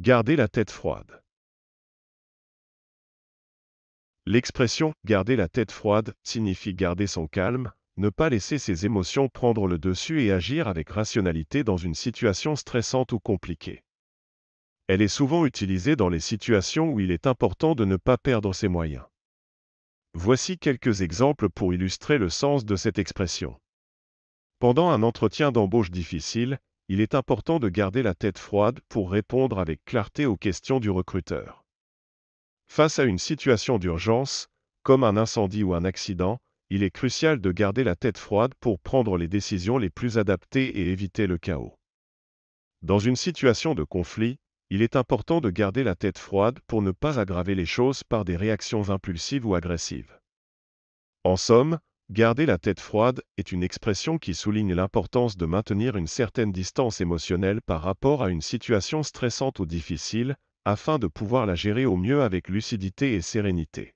Gardez la tête froide. L'expression garder la tête froide signifie garder son calme, ne pas laisser ses émotions prendre le dessus et agir avec rationalité dans une situation stressante ou compliquée. Elle est souvent utilisée dans les situations où il est important de ne pas perdre ses moyens. Voici quelques exemples pour illustrer le sens de cette expression. Pendant un entretien d'embauche difficile, il est important de garder la tête froide pour répondre avec clarté aux questions du recruteur. Face à une situation d'urgence, comme un incendie ou un accident, il est crucial de garder la tête froide pour prendre les décisions les plus adaptées et éviter le chaos. Dans une situation de conflit, il est important de garder la tête froide pour ne pas aggraver les choses par des réactions impulsives ou agressives. En somme, Garder la tête froide est une expression qui souligne l'importance de maintenir une certaine distance émotionnelle par rapport à une situation stressante ou difficile, afin de pouvoir la gérer au mieux avec lucidité et sérénité.